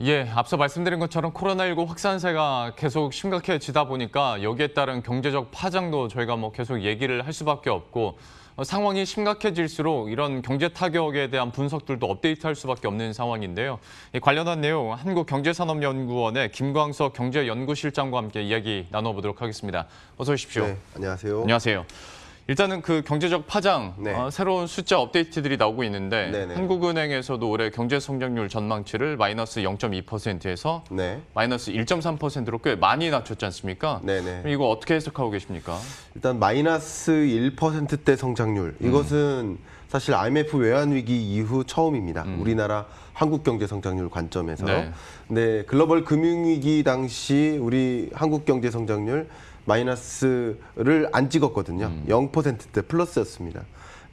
예, 앞서 말씀드린 것처럼 코로나19 확산세가 계속 심각해지다 보니까 여기에 따른 경제적 파장도 저희가 뭐 계속 얘기를 할 수밖에 없고 어, 상황이 심각해질수록 이런 경제 타격에 대한 분석들도 업데이트할 수밖에 없는 상황인데요. 관련한 내용 한국경제산업연구원의 김광석 경제연구실장과 함께 이야기 나눠보도록 하겠습니다. 어서 오십시오. 네, 안녕하세요. 안녕하세요. 일단은 그 경제적 파장, 네. 어, 새로운 숫자 업데이트들이 나오고 있는데 네네. 네. 한국은행에서도 올해 경제 성장률 전망치를 마이너스 0.2%에서 네. 마이너스 1.3%로 꽤 많이 낮췄지 않습니까? 네네. 네. 이거 어떻게 해석하고 계십니까? 일단 마이너스 1%대 성장률 이것은 음. 사실 IMF 외환 위기 이후 처음입니다. 음. 우리나라 한국 경제 성장률 관점에서. 네. 네, 글로벌 금융위기 당시 우리 한국 경제 성장률 마이너스를 안 찍었거든요. 음. 0%대 플러스였습니다.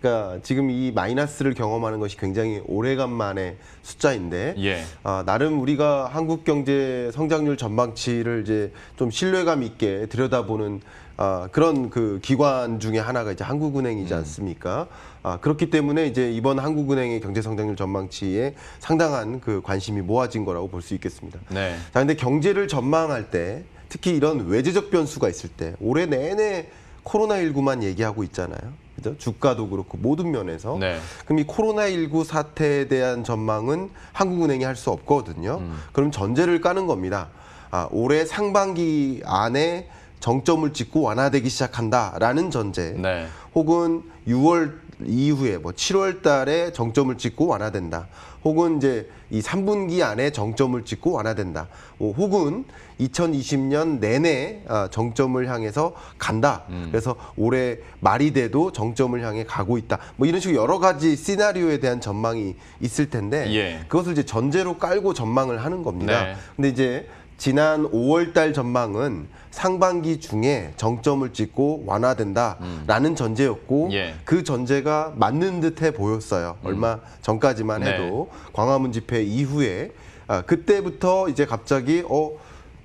그러니까 지금 이 마이너스를 경험하는 것이 굉장히 오래간만의 숫자인데 예. 아, 나름 우리가 한국 경제 성장률 전망치를 이제 좀 신뢰감 있게 들여다보는 아, 그런 그 기관 중에 하나가 이제 한국은행이지 음. 않습니까? 아, 그렇기 때문에 이제 이번 한국은행의 경제성장률 전망치에 상당한 그 관심이 모아진 거라고 볼 수 있겠습니다. 네. 자, 근데 경제를 전망할 때 특히 이런 외재적 변수가 있을 때 올해 내내 코로나19만 얘기하고 있잖아요. 그죠? 주가도 그렇고 모든 면에서. 네. 그럼 이 코로나19 사태에 대한 전망은 한국은행이 할 수 없거든요. 음. 그럼 전제를 까는 겁니다. 아, 올해 상반기 안에 정점을 찍고 완화되기 시작한다라는 전제 네. 혹은 6월 이후에 뭐 7월 달에 정점을 찍고 완화된다. 혹은 이제 이 3분기 안에 정점을 찍고 완화된다. 뭐 혹은 2020년 내내 아, 정점을 향해서 간다. 음. 그래서 올해 말이 돼도 정점을 향해 가고 있다. 뭐 이런 식으로 여러 가지 시나리오에 대한 전망이 있을 텐데 예. 그것을 이제 전제로 깔고 전망을 하는 겁니다. 네. 근데 이제 지난 5월달 전망은 상반기 중에 정점을 찍고 완화된다라는 음. 전제였고 예. 그 전제가 맞는 듯해 보였어요. 음. 얼마 전까지만 네. 해도 네. 광화문 집회 이후에 아, 그때부터 이제 갑자기 어,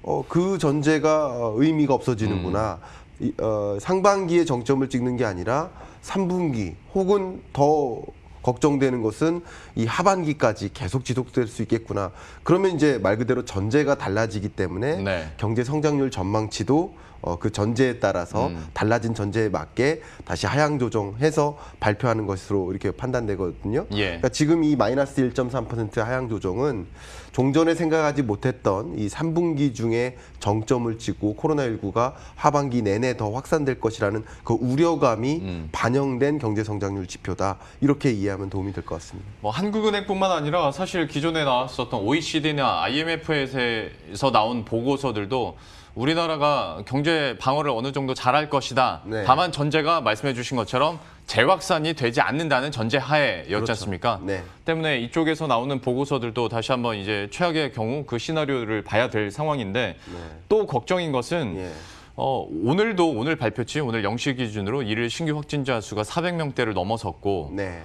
어, 그 전제가 어, 의미가 없어지는구나. 음. 이, 어, 상반기에 정점을 찍는 게 아니라 3분기 혹은 더 걱정되는 것은 이 하반기까지 계속 지속될 수 있겠구나. 그러면 이제 말 그대로 전제가 달라지기 때문에 네. 경제 성장률 전망치도 어, 그 전제에 따라서 음. 달라진 전제에 맞게 다시 하향 조정해서 발표하는 것으로 이렇게 판단되거든요. 예. 그러니까 지금 이 마이너스 1.3% 하향 조정은 종전에 생각하지 못했던 이 3분기 중에 정점을 찍고 코로나19가 하반기 내내 더 확산될 것이라는 그 우려감이 음. 반영된 경제 성장률 지표다. 이렇게 이해하면 도움이 될 것 같습니다. 뭐 한국은행뿐만 아니라 사실 기존에 나왔었던 OECD나 IMF에서 나온 보고서들도 우리나라가 경제 방어를 어느 정도 잘할 것이다. 네. 다만 전제가 말씀해 주신 것처럼 재확산이 되지 않는다는 전제 하에였지 그렇죠. 않습니까? 네. 때문에 이쪽에서 나오는 보고서들도 다시 한번 이제 최악의 경우 그 시나리오를 봐야 될 상황인데 네. 또 걱정인 것은 예. 어, 오늘도 오늘 발표치 오늘 영시 기준으로 일일 신규 확진자 수가 400명대를 넘어섰고 네.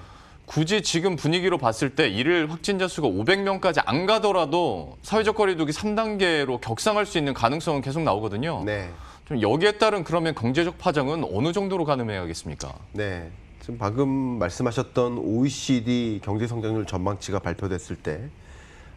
굳이 지금 분위기로 봤을 때 일일 확진자 수가 500명까지 안 가더라도 사회적 거리두기 3단계로 격상할 수 있는 가능성은 계속 나오거든요. 네. 좀 여기에 따른 그러면 경제적 파장은 어느 정도로 가늠해야겠습니까? 네. 지금 방금 말씀하셨던 OECD 경제 성장률 전망치가 발표됐을 때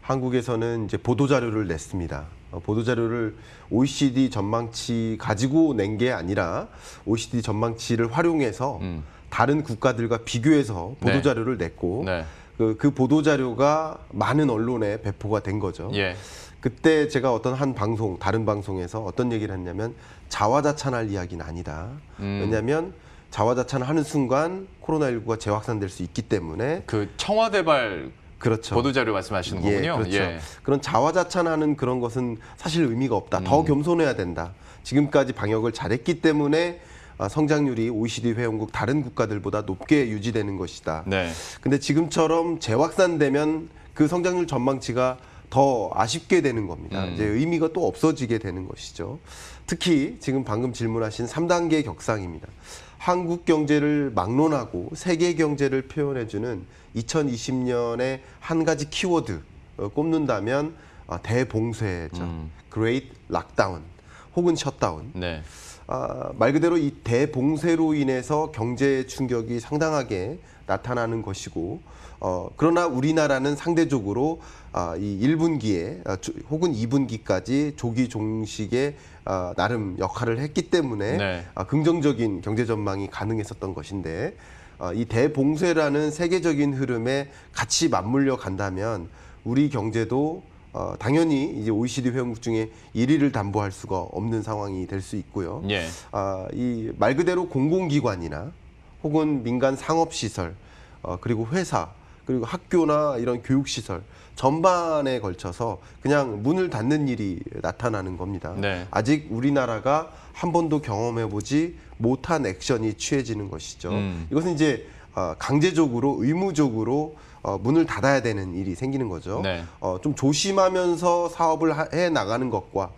한국에서는 이제 보도 자료를 냈습니다. 어, 보도 자료를 OECD 전망치 가지고 낸 게 아니라 OECD 전망치를 활용해서 음. 다른 국가들과 비교해서 보도 자료를 네. 냈고 네. 그, 그 보도 자료가 많은 언론에 배포가 된 거죠. 예. 그때 제가 어떤 한 방송, 다른 방송에서 어떤 얘기를 했냐면 자화자찬할 이야기는 아니다. 음. 왜냐하면 자화자찬하는 순간 코로나19가 재확산될 수 있기 때문에 그 청와대발 그렇죠. 보도자료 말씀하시는 예, 거군요. 그렇죠. 예. 그런 자화자찬하는 그런 것은 사실 의미가 없다. 더 음. 겸손해야 된다. 지금까지 방역을 잘했기 때문에 아, 성장률이 OECD 회원국 다른 국가들보다 높게 유지되는 것이다. 네. 근데 지금처럼 재확산되면 그 성장률 전망치가 더 아쉽게 되는 겁니다. 음. 이제 의미가 또 없어지게 되는 것이죠. 특히 지금 방금 질문하신 3단계 격상입니다. 한국 경제를 막론하고 세계 경제를 표현해주는 2020년의 한 가지 키워드 어, 꼽는다면 아, 대봉쇄죠. 음. Great Lockdown 혹은 셧다운. 네. 아, 말 그대로 이 대봉쇄로 인해서 경제 충격이 상당하게 나타나는 것이고 어, 그러나 우리나라는 상대적으로 아, 이 1분기에 아, 조, 혹은 2분기까지 조기 종식의 어, 나름 역할을 했기 때문에 네. 어, 긍정적인 경제 전망이 가능했었던 것인데 어, 이 대봉쇄라는 세계적인 흐름에 같이 맞물려 간다면 우리 경제도 어, 당연히 이제 OECD 회원국 중에 1위를 담보할 수가 없는 상황이 될 수 있고요. 예. 어, 이말 그대로 공공기관이나 혹은 민간 상업시설 어, 그리고 회사 그리고 학교나 이런 교육시설 전반에 걸쳐서 그냥 문을 닫는 일이 나타나는 겁니다. 네. 아직 우리나라가 한 번도 경험해보지 못한 액션이 취해지는 것이죠. 음. 이것은 이제 어, 강제적으로 의무적으로 어, 문을 닫아야 되는 일이 생기는 거죠. 네. 어, 좀 조심하면서 사업을 해 나가는 것과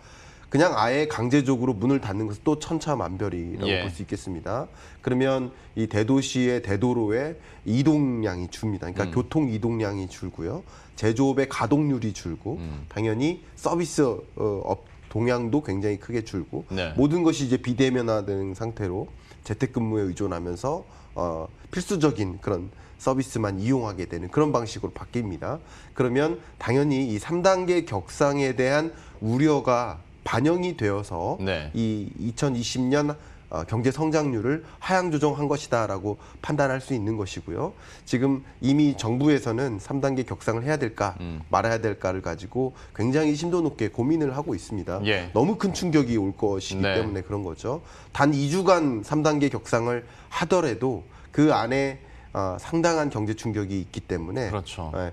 그냥 아예 강제적으로 문을 닫는 것은 또 천차만별이라고 예. 볼수 있겠습니다. 그러면 이 대도시의 대도로의 이동량이 줍니다. 그러니까 음. 교통 이동량이 줄고요. 제조업의 가동률이 줄고 음. 당연히 서비스 어, 업 동향도 굉장히 크게 줄고 네. 모든 것이 이제 비대면화된 상태로 재택근무에 의존하면서 어, 필수적인 그런 서비스만 이용하게 되는 그런 방식으로 바뀝니다. 그러면 당연히 이 3단계 격상에 대한 우려가 반영이 되어서 네. 이 2020년 어, 경제 성장률을 하향 조정한 것이다라고 판단할 수 있는 것이고요. 지금 이미 정부에서는 3단계 격상을 해야 될까 음. 말아야 될까를 가지고 굉장히 심도 높게 고민을 하고 있습니다. 예. 너무 큰 충격이 올 것이기 네. 때문에 그런 거죠. 단 2주간 3단계 격상을 하더라도 그 안에 어, 상당한 경제 충격이 있기 때문에 그렇죠. 예,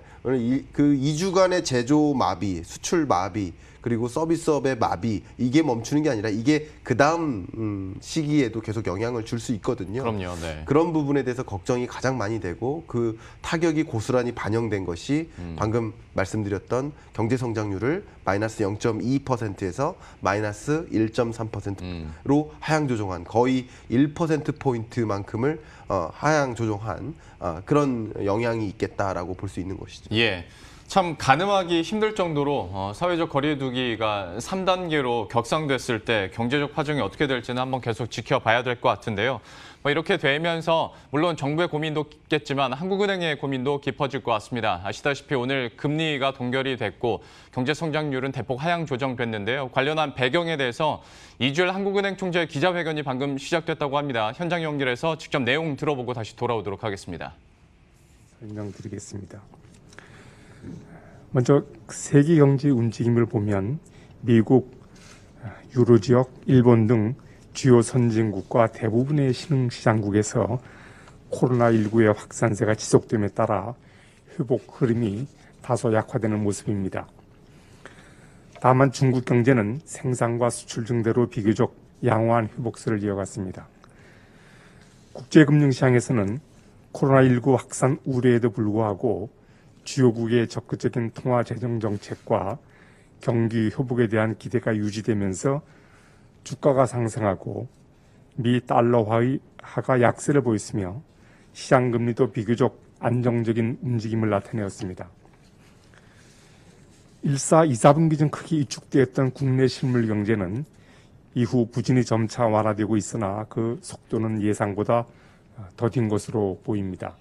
그 2주간의 제조 마비, 수출 마비 그리고 서비스업의 마비 이게 멈추는 게 아니라 이게 그 다음 음, 시기에도 계속 영향을 줄 수 있거든요. 그럼요. 네. 그런 부분에 대해서 걱정이 가장 많이 되고 그 타격이 고스란히 반영된 것이 음. 방금 말씀드렸던 경제 성장률을 마이너스 0.2%에서 마이너스 1.3%로 음. 하향 조정한 거의 1% 포인트만큼을 어, 하향 조정한 어, 그런 영향이 있겠다라고 볼 수 있는 것이죠. 예. 참 가늠하기 힘들 정도로 어, 사회적 거리두기가 3단계로 격상됐을 때 경제적 파종이 어떻게 될지는 한번 계속 지켜봐야 될 것 같은데요. 뭐 이렇게 되면서 물론 정부의 고민도 깊겠지만 한국은행의 고민도 깊어질 것 같습니다. 아시다시피 오늘 금리가 동결이 됐고 경제 성장률은 대폭 하향 조정됐는데요. 관련한 배경에 대해서 이주일 한국은행 총재의 기자회견이 방금 시작됐다고 합니다. 현장 연결해서 직접 내용 들어보고 다시 돌아오도록 하겠습니다. 설명드리겠습니다. 먼저 세계 경제 움직임을 보면 미국, 유로 지역, 일본 등 주요 선진국과 대부분의 신흥시장국에서 코로나19의 확산세가 지속됨에 따라 회복 흐름이 다소 약화되는 모습입니다. 다만 중국 경제는 생산과 수출 증대로 비교적 양호한 회복세를 이어갔습니다. 국제금융시장에서는 코로나19 확산 우려에도 불구하고 주요국의 적극적인 통화 재정 정책과 경기 회복에 대한 기대가 유지되면서 주가가 상승하고 미 달러화의 하가 약세를 보였으며 시장 금리도 비교적 안정적인 움직임을 나타내었습니다. 1사, 2사분기 중 크게 이축되었던 국내 실물 경제는 이후 부진이 점차 완화되고 있으나 그 속도는 예상보다 더딘 것으로 보입니다.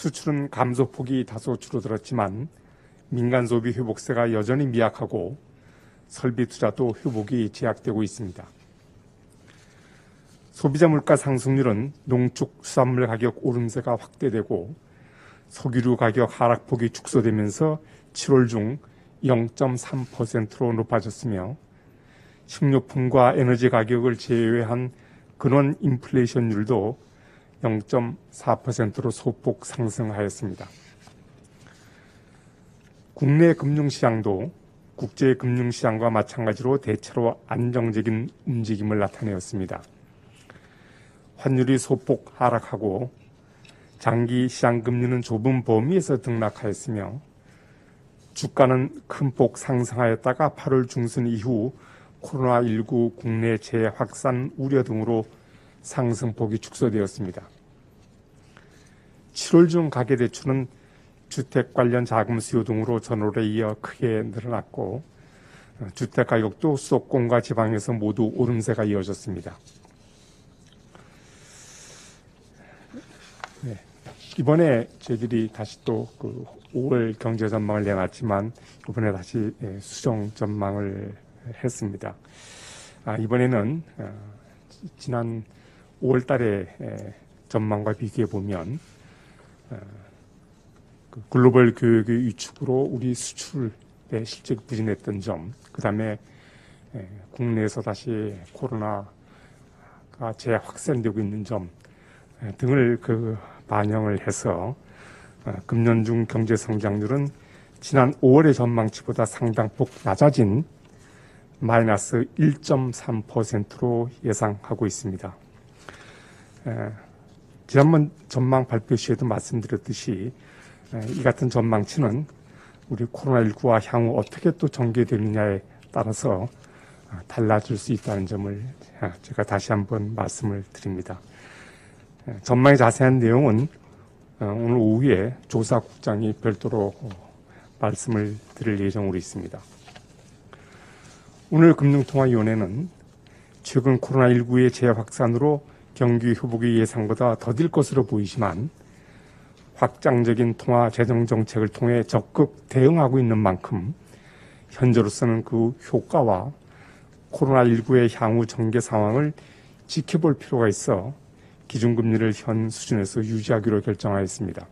수출은 감소폭이 다소 줄어들었지만 민간 소비 회복세가 여전히 미약하고 설비 투자도 회복이 제약되고 있습니다. 소비자 물가 상승률은 농축 수산물 가격 오름세가 확대되고 석유류 가격 하락폭이 축소되면서 7월 중 0.3%로 높아졌으며 식료품과 에너지 가격을 제외한 근원 인플레이션율도 0.4%로 소폭 상승하였습니다. 국내 금융시장도 국제 금융시장과 마찬가지로 대체로 안정적인 움직임을 나타내었습니다. 환율이 소폭 하락하고 장기 시장 금리는 좁은 범위에서 등락하였으며 주가는 큰 폭 상승하였다가 8월 중순 이후 코로나19 국내 재확산 우려 등으로 상승폭이 축소되었습니다. 7월 중 가계대출은 주택 관련 자금 수요 등으로 전월에 이어 크게 늘어났고 주택 가격도 수도권과 지방에서 모두 오름세가 이어졌습니다. 네, 이번에 저희들이 다시 또그 5월 경제 전망을 내놨지만 이번에 다시 예, 수정 전망을 했습니다. 아, 이번에는 아, 지난 5월 달에 전망과 비교해 보면 어, 그 글로벌 교육의 위축으로 우리 수출에 실제 부진했던 점, 그 다음에 국내에서 다시 코로나가 재확산되고 있는 점 등을 그 반영을 해서 어, 금년 중 경제 성장률은 지난 5월의 전망치보다 상당폭 낮아진 마이너스 1.3%로 예상하고 있습니다. 예. 지난번 전망 발표 시에도 말씀드렸듯이 예, 이 같은 전망치는 우리 코로나19와 향후 어떻게 또 전개되느냐에 따라서 아, 달라질 수 있다는 점을 아, 제가 다시 한번 말씀을 드립니다. 예, 전망의 자세한 내용은 어, 오늘 오후에 조사국장이 별도로 말씀을 드릴 예정으로 있습니다. 오늘 금융통화위원회는 최근 코로나19의 재확산으로 경기 회복이 예상보다 더딜 것으로 보이지만 확장적인 통화 재정 정책을 통해 적극 대응하고 있는 만큼 현재로서는 그 효과와 코로나19의 향후 전개 상황을 지켜볼 필요가 있어 기준금리를 현 수준에서 유지하기로 결정하였습니다.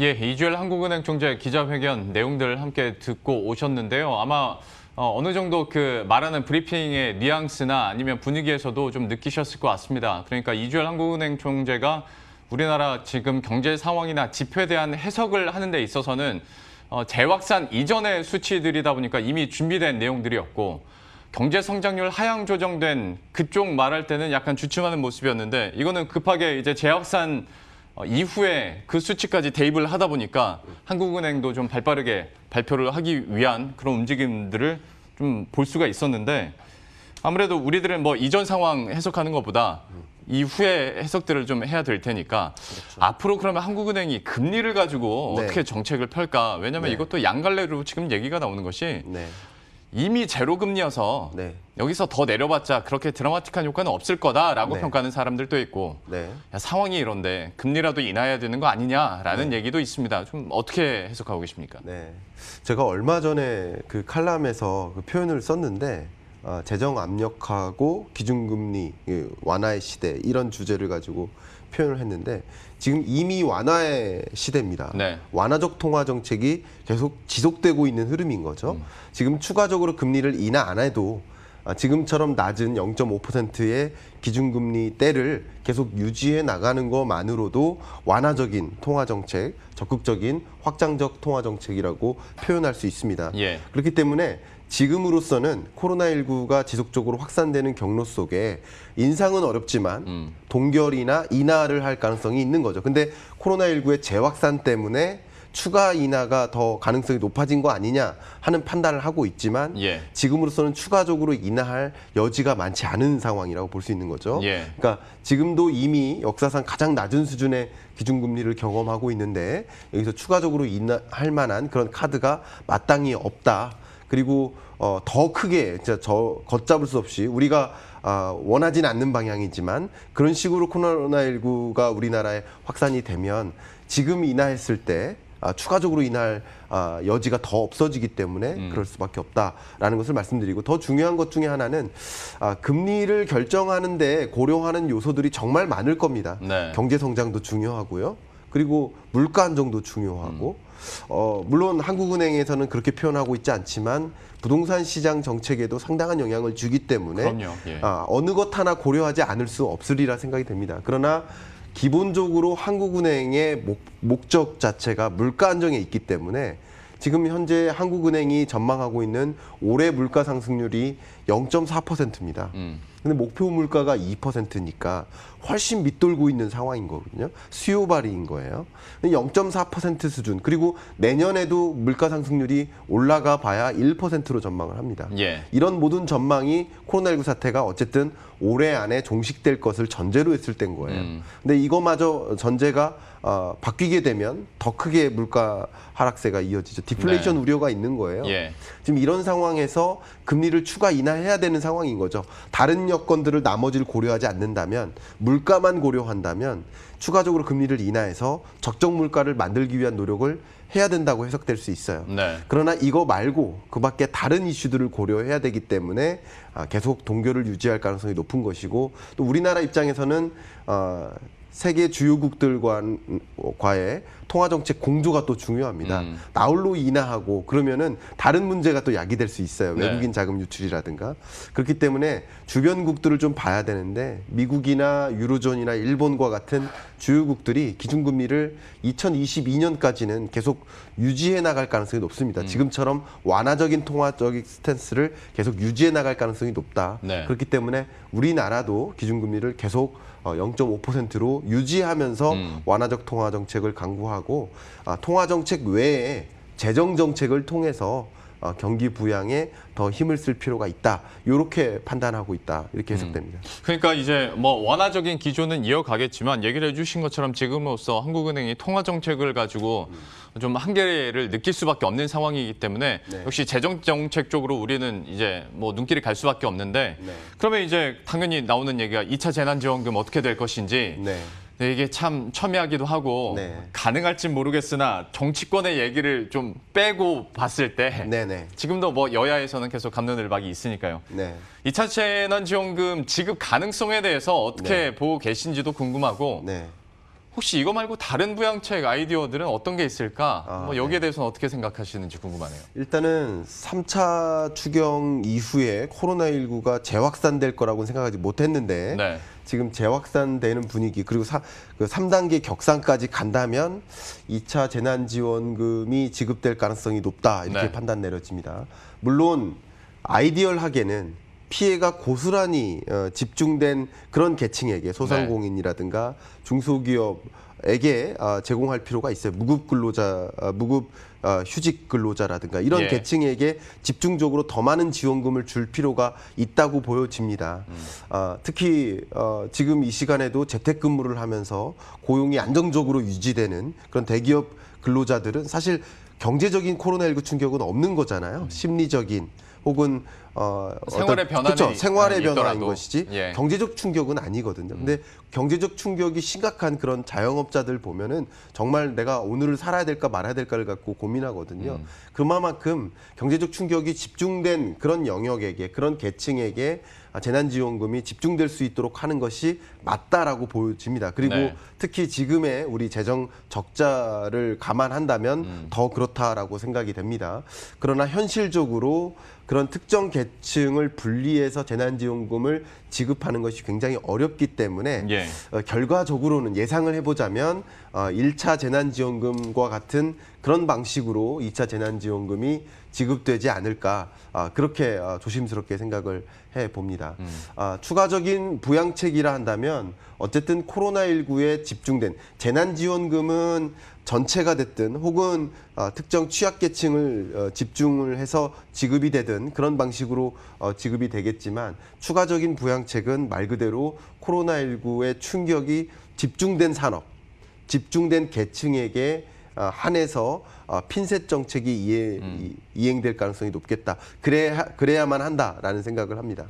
예, 이주열 한국은행 총재 기자회견 내용들 함께 듣고 오셨는데요. 아마 어, 어느 정도 그 말하는 브리핑의 뉘앙스나 아니면 분위기에서도 좀 느끼셨을 것 같습니다. 그러니까 이주열 한국은행 총재가 우리나라 지금 경제 상황이나 지표에 대한 해석을 하는 데 있어서는 어, 재확산 이전의 수치들이다 보니까 이미 준비된 내용들이었고 경제 성장률 하향 조정된 그쪽 말할 때는 약간 주춤하는 모습이었는데 이거는 급하게 이제 재확산 어, 이후에 그 수치까지 대입을 하다 보니까 한국은행도 좀 발빠르게 발표를 하기 위한 그런 움직임들을 좀 볼 수가 있었는데 아무래도 우리들은 뭐 이전 상황 해석하는 것보다 이후에 해석들을 좀 해야 될 테니까 그렇죠. 앞으로 그러면 한국은행이 금리를 가지고 네. 어떻게 정책을 펼까 왜냐하면 네. 이것도 양갈래로 지금 얘기가 나오는 것이 네. 이미 제로금리여서 네. 여기서 더 내려봤자 그렇게 드라마틱한 효과는 없을 거다라고 네. 평가하는 사람들도 있고 네. 야, 상황이 이런데 금리라도 인하해야 되는 거 아니냐라는 네. 얘기도 있습니다. 좀 어떻게 해석하고 계십니까? 네, 제가 얼마 전에 그 칼럼에서 그 표현을 썼는데 어, 재정 압력하고 기준금리 완화의 시대 이런 주제를 가지고 표현을 했는데 지금 이미 완화의 시대입니다. 네. 완화적 통화 정책이 계속 지속되고 있는 흐름인 거죠. 음. 지금 추가적으로 금리를 인하 안 해도 아, 지금처럼 낮은 0.5%의 기준금리 때를 계속 유지해 나가는 것만으로도 완화적인 통화 정책, 적극적인 확장적 통화 정책이라고 표현할 수 있습니다. 예. 그렇기 때문에 지금으로서는 코로나19가 지속적으로 확산되는 경로 속에 인상은 어렵지만 음. 동결이나 인하를 할 가능성이 있는 거죠. 근데 코로나19의 재확산 때문에 추가 인하가 더 가능성이 높아진 거 아니냐 하는 판단을 하고 있지만 예. 지금으로서는 추가적으로 인하할 여지가 많지 않은 상황이라고 볼 수 있는 거죠. 예. 그러니까 지금도 이미 역사상 가장 낮은 수준의 기준금리를 경험하고 있는데 여기서 추가적으로 인하할 만한 그런 카드가 마땅히 없다. 그리고 어, 더 크게 진짜 저 걷잡을 수 없이 우리가 어, 원하진 않는 방향이지만 그런 식으로 코로나19가 우리나라에 확산이 되면 지금 인하했을 때 아, 추가적으로 인할 아, 여지가 더 없어지기 때문에 음. 그럴 수밖에 없다라는 것을 말씀드리고 더 중요한 것 중에 하나는 아, 금리를 결정하는데 고려하는 요소들이 정말 많을 겁니다. 네. 경제 성장도 중요하고요. 그리고 물가 안정도 중요하고 음. 어, 물론 한국은행에서는 그렇게 표현하고 있지 않지만 부동산 시장 정책에도 상당한 영향을 주기 때문에 예. 아, 어느 것 하나 고려하지 않을 수 없으리라 생각이 됩니다. 그러나 기본적으로 한국은행의 목, 적 자체가 물가 안정에 있기 때문에 지금 현재 한국은행이 전망하고 있는 올해 물가 상승률이 0.4%입니다. 음. 근데 목표 물가가 2%니까 훨씬 밑돌고 있는 상황인 거거든요. 수요 발이인 거예요. 0.4% 수준 그리고 내년에도 물가 상승률이 올라가 봐야 1%로 전망을 합니다. 예. 이런 모든 전망이 코로나19 사태가 어쨌든 올해 안에 종식될 것을 전제로 했을 때인 거예요. 음. 근데 이거마저 전제가 어, 바뀌게 되면 더 크게 물가 하락세가 이어지죠. 디플레이션 네. 우려가 있는 거예요. 예. 지금 이런 상황에서 금리를 추가 인하해야 되는 상황인 거죠. 다른 여건들을 나머지를 고려하지 않는다면 물 물가만 고려한다면 추가적으로 금리를 인하해서 적정 물가를 만들기 위한 노력을 해야 된다고 해석될 수 있어요. 네. 그러나 이거 말고 그 밖에 다른 이슈들을 고려해야 되기 때문에 아, 계속 동결을 유지할 가능성이 높은 것이고 또 우리나라 입장에서는 어, 세계 주요국들과의 통화정책 공조가 또 중요합니다. 음. 나홀로 인하하고 그러면은 다른 문제가 또 야기될 수 있어요. 네. 외국인 자금 유출이라든가. 그렇기 때문에 주변국들을 좀 봐야 되는데 미국이나 유로존이나 일본과 같은 주요국들이 기준금리를 2022년까지는 계속 유지해 나갈 가능성이 높습니다. 음. 지금처럼 완화적인 통화적인 스탠스를 계속 유지해 나갈 가능성이 높다. 네. 그렇기 때문에 우리나라도 기준금리를 계속 0.5%로 어, 유지하면서 음. 완화적 통화 정책을 강구하고 하고 아, 통화 정책 외에 재정 정책을 통해서 어, 경기 부양에 더 힘을 쓸 필요가 있다. 이렇게 판단하고 있다. 이렇게 음. 해석됩니다. 음. 그러니까 이제 뭐 원화적인 기조는 이어가겠지만 얘기를 해주신 것처럼 지금으로서 한국은행이 통화 정책을 가지고 음. 좀 한계를 느낄 수밖에 없는 상황이기 때문에 네. 역시 재정 정책 쪽으로 우리는 이제 뭐 눈길이 갈 수밖에 없는데 네. 그러면 이제 당연히 나오는 얘기가 이차 재난지원금 어떻게 될 것인지 네. 네, 이게 참 첨예하기도 하고 네. 가능할지 모르겠으나 정치권의 얘기를 좀 빼고 봤을 때 네네. 네. 지금도 뭐 여야에서는 계속 감론을박이 있으니까요. 네. 2차 재난지원금 지급 가능성에 대해서 어떻게 네. 보고 계신지도 궁금하고 네. 혹시 이거 말고 다른 부양책 아이디어들은 어떤 게 있을까? 아, 뭐 네. 여기에 네. 대해서는 어떻게 생각하시는지 궁금하네요. 일단은 3차 추경 이후에 코로나19가 재확산될 거라고는 생각하지 못했는데 네. 지금 재확산되는 분위기 그리고 사, 그 3단계 격상까지 간다면 2차 재난지원금이 지급될 가능성이 높다 이렇게 네. 판단 내려집니다. 물론 아이디얼하게는 피해가 고스란히 어, 집중된 그런 계층에게 소상공인이라든가 네. 중소기업에게 어, 제공할 필요가 있어요. 무급 근로자, 어, 무급 어, 휴직 근로자라든가 이런 예. 계층에게 집중적으로 더 많은 지원금을 줄 필요가 있다고 보여집니다. 음. 어, 특히 어, 지금 이 시간에도 재택근무를 하면서 고용이 안정적으로 유지되는 그런 대기업 근로자들은 사실 경제적인 코로나19 충격은 없는 거잖아요. 음. 심리적인 혹은 어 생활의 변화 그렇죠. 생활의 있더라도. 인 것이지 예. 경제적 충격은 아니거든요. 근데 음. 경제적 충격이 심각한 그런 자영업자들 보면은 정말 내가 오늘을 살아야 될까 말아야 될까를 갖고 고민하거든요. 음. 그만큼 경제적 충격이 집중된 그런 영역에게 그런 계층에게 아, 재난지원금이 집중될 수 있도록 하는 것이 맞다라고 보여집니다. 그리고 네. 특히 지금의 우리 재정 적자를 감안한다면 음. 더 그렇다라고 생각이 됩니다. 그러나 현실적으로 그런 특정 계층을 분리해서 재난지원금을 지급하는 것이 굉장히 어렵기 때문에 예. 어, 결과적으로는 예상을 해보자면 어, 1차 재난지원금과 같은 그런 방식으로 2차 재난지원금이 지급되지 않을까 아, 그렇게 아, 조심스럽게 생각을 해봅니다. 음. 아, 추가적인 부양책이라 한다면 어쨌든 코로나19에 집중된 재난지원금은 전체가 됐든 혹은 어, 특정 취약계층을 어, 집중을 해서 지급이 되든 그런 방식으로 어, 지급이 되겠지만 추가적인 부양책은 말 그대로 코로나19의 충격이 집중된 산업, 집중된 계층에게 한해서 핀셋 정책이 음. 이행, 될 가능성이 높겠다. 그래야, 그래야만 한다라는 생각을 합니다.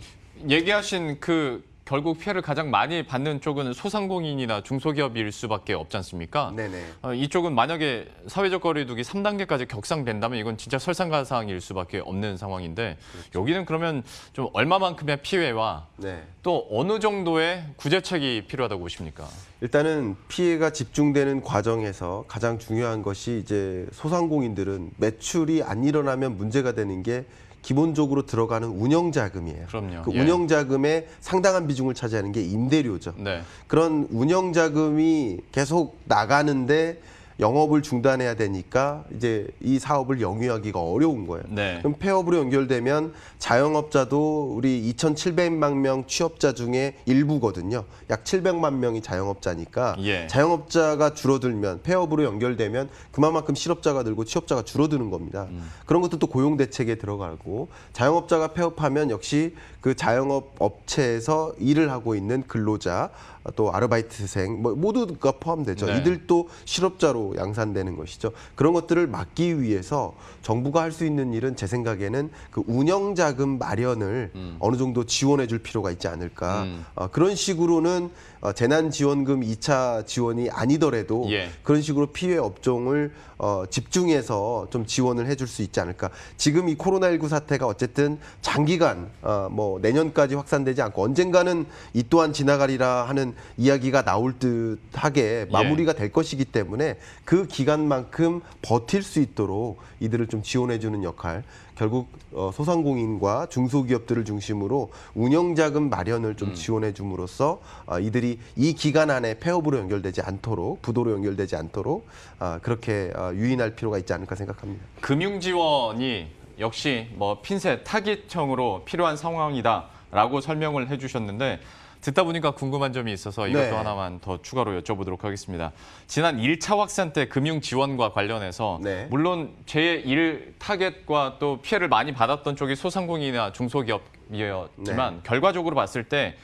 얘기하신 그 결국 피해를 가장 많이 받는 쪽은 소상공인이나 중소기업일 수밖에 없지 않습니까? 네네. 어, 이쪽은 만약에 사회적 거리두기 3단계까지 격상된다면 이건 진짜 설상가상일 수밖에 없는 상황인데 그렇죠. 여기는 그러면 좀 얼마만큼의 피해와 네. 또 어느 정도의 구제책이 필요하다고 보십니까? 일단은 피해가 집중되는 과정에서 가장 중요한 것이 이제 소상공인들은 매출이 안 일어나면 문제가 되는 게 기본적으로 들어가는 운영 자금이에요. 그럼요. 그 예. 운영 자금의 상당한 비중을 차지하는 게 임대료죠. 네. 그런 운영 자금이 계속 나가는데 영업을 중단해야 되니까 이제 이 사업을 영위하기가 어려운 거예요. 네. 그럼 폐업으로 연결되면 자영업자도 우리 2,700만 명 취업자 중에 일부거든요. 약 700만 명이 자영업자니까 예. 자영업자가 줄어들면 폐업으로 연결되면 그만큼 실업자가 늘고 취업자가 줄어드는 겁니다. 음. 그런 것도 또 고용 대책에 들어가고 자영업자가 폐업하면 역시 그 자영업 업체에서 일을 하고 있는 근로자 또 아르바이트생 뭐 모두가 포함되죠. 네. 이들도 실업자로 양산되는 것이죠. 그런 것들을 막기 위해서 정부가 할 수 있는 일은 제 생각에는 그 운영 자금 마련을 음. 어느 정도 지원해 줄 필요가 있지 않을까. 음. 어, 그런 식으로는 어, 재난 지원금 2차 지원이 아니더라도 예. 그런 식으로 피해 업종을 어, 집중해서 좀 지원을 해 줄 수 있지 않을까. 지금 이 코로나19 사태가 어쨌든 장기간 어, 뭐 내년까지 확산되지 않고 언젠가는 이 또한 지나가리라 하는 이야기가 나올 듯하게 예. 마무리가 될 것이기 때문에 그 기간만큼 버틸 수 있도록 이들을 좀 지원해주는 역할 결국 어, 소상공인과 중소기업들을 중심으로 운영자금 마련을 좀 음. 지원해 줌으로써 아, 이들이 이 기간 안에 폐업으로 연결되지 않도록 부도로 연결되지 않도록 아, 그렇게 아, 유인할 필요가 있지 않을까 생각합니다. 금융지원이 역시 뭐 핀셋, 타깃형으로 필요한 상황이다라고 설명을 해주셨는데 듣다 보니까 궁금한 점이 있어서 이것도 네. 하나만 더 추가로 여쭤보도록 하겠습니다. 지난 1차 확산 때 금융 지원과 관련해서 네. 물론 제일 타겟과 또 피해를 많이 받았던 쪽이 소상공인이나 중소기업이었지만 네. 결과적으로 봤을 때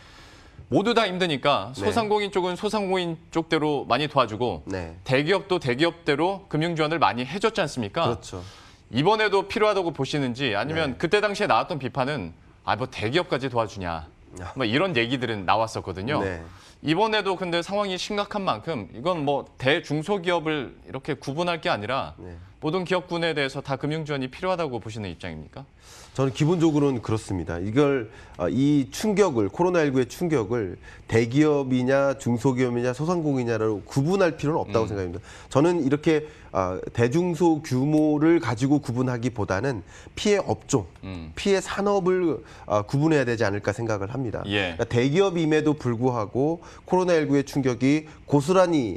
모두 다 힘드니까 네. 소상공인 쪽은 소상공인 쪽대로 많이 도와주고 네. 대기업도 대기업대로 금융 지원을 많이 해줬지 않습니까? 그렇죠. 이번에도 필요하다고 보시는지 아니면 네. 그때 당시에 나왔던 비판은 아뭐 대기업까지 도와주냐 아. 뭐 이런 얘기들은 나왔었거든요. 네. 이번에도 근데 상황이 심각한 만큼 이건 뭐 대중소기업을 이렇게 구분할 게 아니라 네. 모든 기업군에 대해서 다 금융 지원이 필요하다고 보시는 입장입니까? 저는 기본적으로는 그렇습니다. 이걸 아, 이 충격을 코로나19의 충격을 대기업이냐 중소기업이냐 소상공인이냐로 구분할 필요는 없다고 음. 생각합니다. 저는 이렇게 아, 대중소 규모를 가지고 구분하기보다는 피해 업종, 음. 피해 산업을 아, 구분해야 되지 않을까 생각을 합니다. 예. 그러니까 대기업임에도 불구하고 코로나19의 충격이 고스란히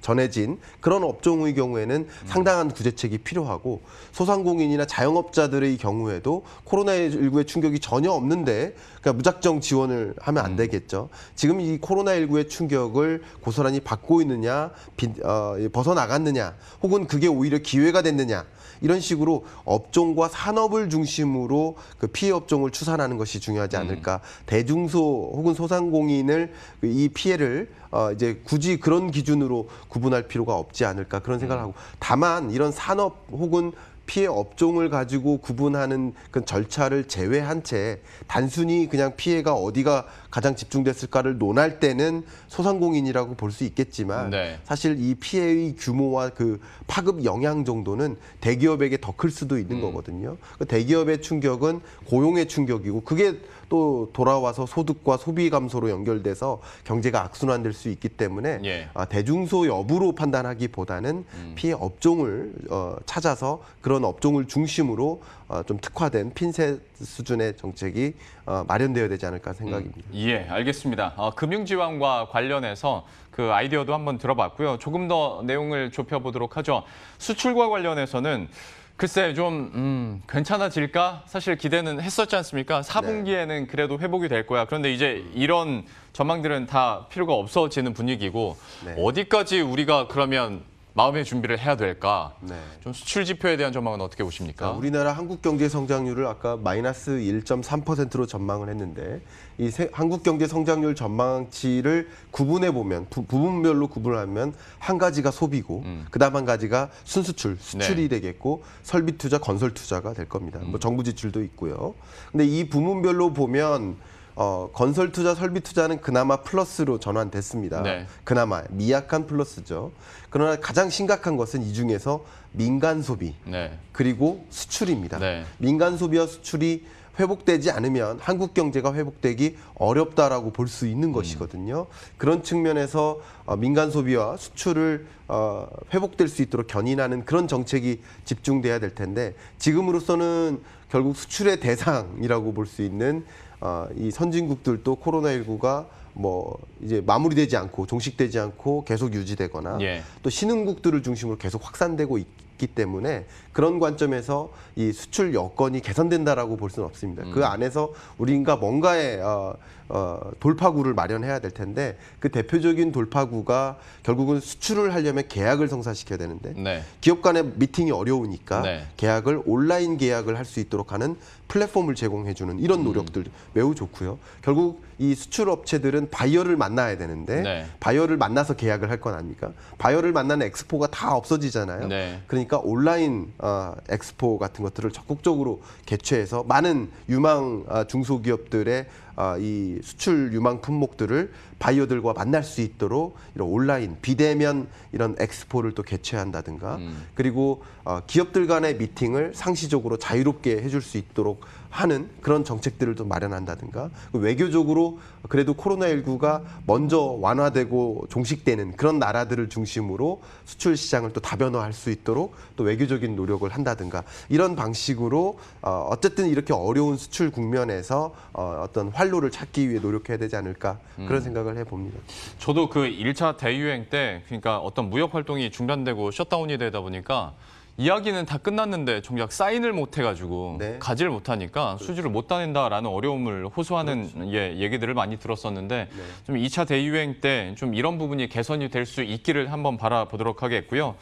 전해진 그런 업종의 경우에는 상당한 구제책이 필요하고 소상공인이나 자영업자들의 경우에도 코로나19의 충격이 전혀 없는데 그러니까 무작정 지원을 하면 안 음. 되겠죠. 지금 이 코로나19의 충격을 고스란히 받고 있느냐, 빈, 어, 예, 벗어나갔느냐, 혹은 그게 오히려 기회가 됐느냐 이런 식으로 업종과 산업을 중심으로 그 피해 업종을 추산하는 것이 중요하지 음. 않을까. 대중소 혹은 소상공인을 그 이 피해를 어, 이제 굳이 그런 기준으로 구분할 필요가 없지 않을까 그런 생각을 음. 하고 다만 이런 산업 혹은 피해 업종을 가지고 구분하는 그 절차를 제외한 채 단순히 그냥 피해가 어디가 가장 집중됐을까를 논할 때는 소상공인이라고 볼 수 있겠지만 네. 사실 이 피해의 규모와 그 파급 영향 정도는 대기업에게 더 클 수도 있는 음. 거거든요. 그 대기업의 충격은 고용의 충격이고 그게 또 돌아와서 소득과 소비 감소로 연결돼서 경제가 악순환될 수 있기 때문에 예. 아, 대중소 여부로 판단하기보다는 음. 피해 업종을 어, 찾아서 그런 업종을 중심으로 어, 좀 특화된 핀셋 수준의 정책이 어, 마련되어야 되지 않을까 생각입니다. 음, 예, 알겠습니다. 어, 금융지원과 관련해서 그 아이디어도 한번 들어봤고요. 조금 더 내용을 좁혀보도록 하죠. 수출과 관련해서는 글쎄 좀 음, 괜찮아질까 사실 기대는 했었지 않습니까? 4분기에는 네. 그래도 회복이 될 거야. 그런데 이제 이런 전망들은 다 필요가 없어지는 분위기고 네. 어디까지 우리가 그러면 마음의 준비를 해야 될까? 네. 좀 수출 지표에 대한 전망은 어떻게 보십니까? 자, 우리나라 한국 경제 성장률을 아까 마이너스 1.3%로 전망을 했는데 이 세, 한국 경제 성장률 전망치를 구분해 보면 부, 분별로 구분하면 한 가지가 소비고 음. 그다음 한 가지가 순수출 수출이 네. 되겠고 설비 투자 건설 투자가 될 겁니다. 뭐 음. 뭐 정부 지출도 있고요. 근데 이부분별로 보면 어, 건설 투자, 설비 투자는 그나마 플러스로 전환됐습니다. 네. 그나마 미약한 플러스죠. 그러나 가장 심각한 것은 이 중에서 민간 소비 네. 그리고 수출입니다. 네. 민간 소비와 수출이 회복되지 않으면 한국 경제가 회복되기 어렵다라고 볼 수 있는 음. 것이거든요. 그런 측면에서 어, 민간 소비와 수출을 어, 회복될 수 있도록 견인하는 그런 정책이 집중돼야 될 텐데 지금으로서는 결국 수출의 대상이라고 볼 수 있는 어, 이 선진국들도 코로나19가 뭐 이제 마무리되지 않고 종식되지 않고 계속 유지되거나 예. 또 신흥국들을 중심으로 계속 확산되고 있 있기 때문에 그런 관점에서 이 수출 여건이 개선된다라고 볼 수는 없습니다. 그 음. 그 안에서 우리가 뭔가의 어, 어, 돌파구를 마련해야 될 텐데 그 대표적인 돌파구가 결국은 수출을 하려면 계약을 성사시켜야 되는데 네. 기업 간의 미팅이 어려우니까 네. 계약을 온라인 계약을 할 수 있도록 하는 플랫폼을 제공해주는 이런 음. 노력들 음. 매우 좋고요. 결국 이 수출 업체들은 바이어를 만나야 되는데 네. 바이어를 만나서 계약을 할 건 아닙니까? 바이어를 만나는 엑스포가 다 없어지잖아요. 네. 그러니까 온라인 어, 엑스포 같은 것들을 적극적으로 개최해서 많은 유망 어, 중소기업들의 아, 이 수출 유망 품목들을 바이오들과 만날 수 있도록 이런 온라인 비대면 이런 엑스포를 또 개최한다든가 음. 그리고 어, 기업들 간의 미팅을 상시적으로 자유롭게 해줄 수 있도록 하는 그런 정책들을 좀 마련한다든가 그 외교적으로 그래도 코로나19가 먼저 완화되고 종식되는 그런 나라들을 중심으로 수출 시장을 또 다변화할 수 있도록 또 외교적인 노력을 한다든가 이런 방식으로 어, 어쨌든 이렇게 어려운 수출 국면에서 어, 어떤 활 활로를 찾기 위해 노력해야 되지 않을까 그런 음. 생각을 해봅니다. 저도 그 1차 대유행 때 그러니까 어떤 무역 활동이 중단되고 셧다운이 되다 보니까 이야기는 다 끝났는데 정작 사인을 못 해가지고 네. 가지를 못하니까 그렇죠. 수주를 못 따낸다라는 어려움을 호소하는 그렇죠. 예, 얘기들을 많이 들었었는데 네. 좀 2차 대유행 때 좀 이런 부분이 개선이 될 수 있기를 한번 바라보도록 하겠고요.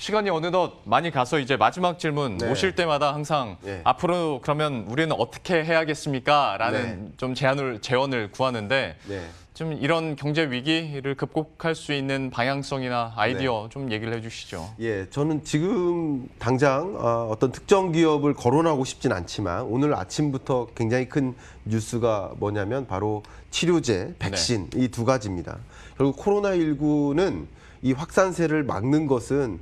시간이 어느덧 많이 가서 이제 마지막 질문 네. 오실 때마다 항상 네. 앞으로 그러면 우리는 어떻게 해야겠습니까? 라는 네. 좀 제안을 제언을 구하는데 네. 좀 이런 경제 위기를 극복할 수 있는 방향성이나 아이디어 네. 좀 얘기를 해주시죠. 예, 저는 지금 당장 어, 어떤 특정 기업을 거론하고 싶진 않지만 오늘 아침부터 굉장히 큰 뉴스가 뭐냐면 바로 치료제, 네. 백신 이 두 가지입니다. 결국 코로나 19는 이 확산세를 막는 것은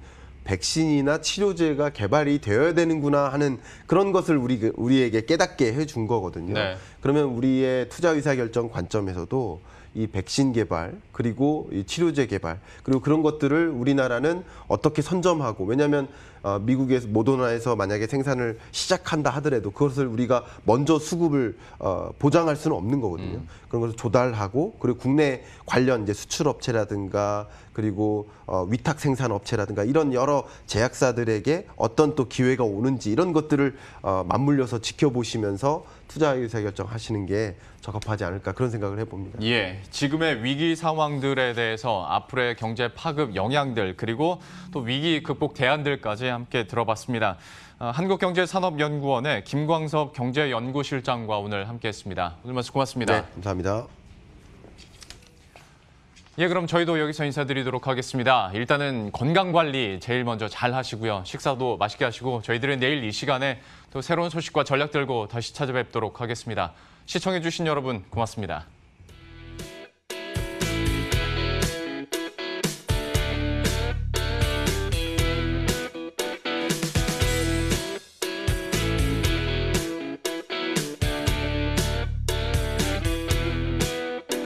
백신이나 치료제가 개발이 되어야 되는구나 하는 그런 것을 우리 우리에게 깨닫게 해준 거거든요. 네. 그러면 우리의 투자 의사 결정 관점에서도 이 백신 개발 그리고 이 치료제 개발 그리고 그런 것들을 우리나라는 어떻게 선점하고 왜냐하면 어, 미국에서 모더나에서 만약에 생산을 시작한다 하더라도 그것을 우리가 먼저 수급을 어, 보장할 수는 없는 거거든요. 음. 그런 것을 조달하고 그리고 국내 관련 이제 수출 업체라든가 그리고 어, 위탁 생산 업체라든가 이런 여러 제약사들에게 어떤 또 기회가 오는지 이런 것들을 어, 맞물려서 지켜보시면서 투자 의사 결정하시는 게 적합하지 않을까 그런 생각을 해봅니다. 예, 지금의 위기 상황. 상황들에 대해서 앞으로의 경제 파급 영향들 그리고 또 위기 극복 대안들까지 함께 들어봤습니다. 어, 한국경제산업연구원의 김광섭 경제연구실장과 오늘 함께했습니다. 오늘 말씀 고맙습니다. 네, 감사합니다. 예, 그럼 저희도 여기서 인사드리도록 하겠습니다. 일단은 건강 관리 제일 먼저 잘 하시고요. 식사도 맛있게 하시고 저희들은 내일 이 시간에 또 새로운 소식과 전략 들고 다시 찾아뵙도록 하겠습니다. 시청해주신 여러분 고맙습니다.